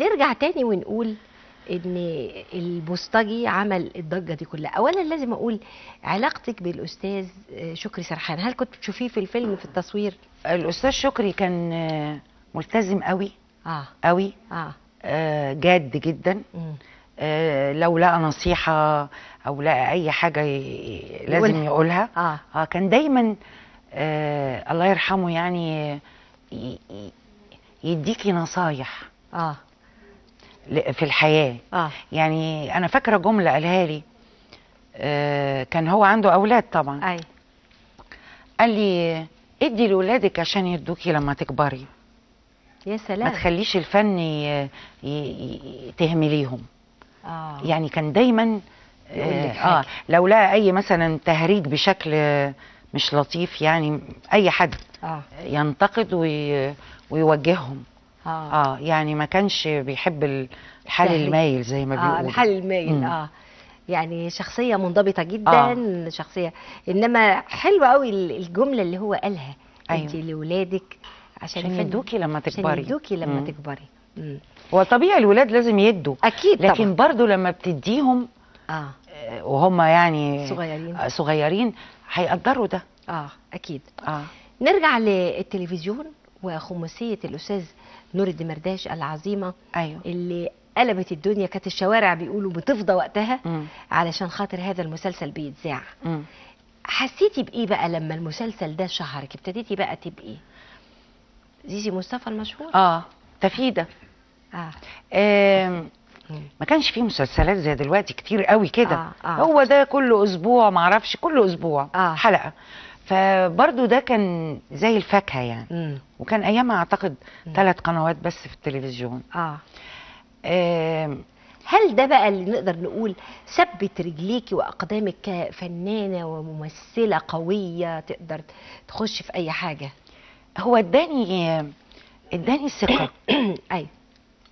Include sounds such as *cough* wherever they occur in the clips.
نرجع تاني ونقول ان البوسطجي عمل الضجه دي كلها اولا لازم اقول علاقتك بالاستاذ آه، شكري سرحان هل كنت بتشوفيه في الفيلم في التصوير الاستاذ شكري كان آه، ملتزم قوي اه قوي اه, آه جاد جدا آه لو لقى نصيحه او لقى اي حاجه لازم يقولها, يقولها. آه. اه كان دايما آه الله يرحمه يعني يديكي نصايح اه في الحياه آه. يعني انا فاكره جمله قالها لي آه كان هو عنده اولاد طبعا أي. قال لي ادي لاولادك عشان يدوكي لما تكبري يا سلام ما تخليش الفن تهمليهم آه. يعني كان دايما آه, اه لو لقى اي مثلا تهريج بشكل مش لطيف يعني اي حد آه. ينتقد وي ويوجههم آه. اه يعني ما كانش بيحب الحال سهل. المايل زي ما آه، بيقولوا آه الحال المايل مم. اه يعني شخصية منضبطة جدا آه. شخصية انما حلوة قوي الجملة اللي هو قالها أيوة. انت لاولادك عشان يدوكي لما تكبري عشان يدوكي لما مم. تكبري هو طبيعي الولاد لازم يدوا اكيد لكن طبعا. برضو لما بتديهم اه, آه، وهم يعني صغيرين آه، صغيرين هيقدروا ده اه اكيد اه نرجع للتلفزيون وخماسيه الاستاذ نور الدمرداش العظيمه أيوة. اللي قلبت الدنيا كانت الشوارع بيقولوا بتفضى وقتها م. علشان خاطر هذا المسلسل بيتذاع حسيتي بايه بقى لما المسلسل ده شهرك ابتديتي بقى تبقي زيزي مصطفى المشهور اه تفيده اه, آه. ما كانش فيه مسلسلات زي دلوقتي كتير قوي كده آه آه. هو ده كل اسبوع معرفش كل اسبوع آه. حلقه فبرضو ده كان زي الفاكهه يعني مم. وكان ايامها اعتقد ثلاث قنوات بس في التلفزيون اه, آه هل ده بقى اللي نقدر نقول ثبت رجليكي واقدامك كفنانه وممثله قويه تقدر تخش في اي حاجه هو اداني اداني ثقه *coughs* ايوه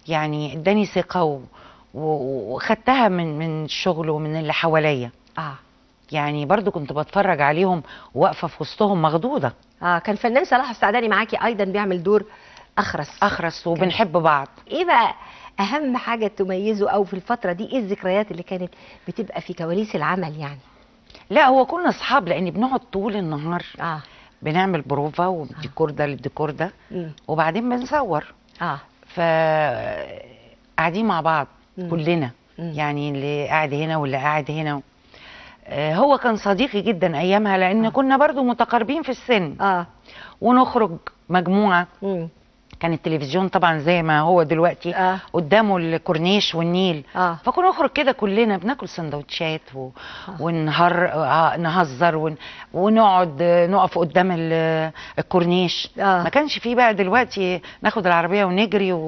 يعني اداني ثقه و... وخدتها من من الشغل ومن اللي حواليا اه يعني برضو كنت بتفرج عليهم واقفه في وسطهم مخضوضه اه كان فنان صلاح السعداني معاكي ايضا بيعمل دور اخرس اخرس وبنحب بعض ايه بقى اهم حاجه تميزه او في الفتره دي ايه الذكريات اللي كانت بتبقى في كواليس العمل يعني لا هو كنا اصحاب لان بنقعد طول النهار اه بنعمل بروفا آه. وديكور ده للديكور ده وبعدين بنصور اه ف قاعدين مع بعض مم. كلنا مم. يعني اللي قاعد هنا واللي قاعد هنا آه، هو كان صديقي جدا ايامها لان آه. كنا برضو متقاربين في السن اه ونخرج مجموعه كان التلفزيون طبعا زي ما هو دلوقتي آه. قدامه الكورنيش والنيل آه. فكنا نخرج كده كلنا بناكل سندوتشات و... آه. ونهر آه نهزر ون... ونقعد آه، نقف قدام الكورنيش آه. ما كانش فيه بقى دلوقتي ناخد العربيه ونجري و...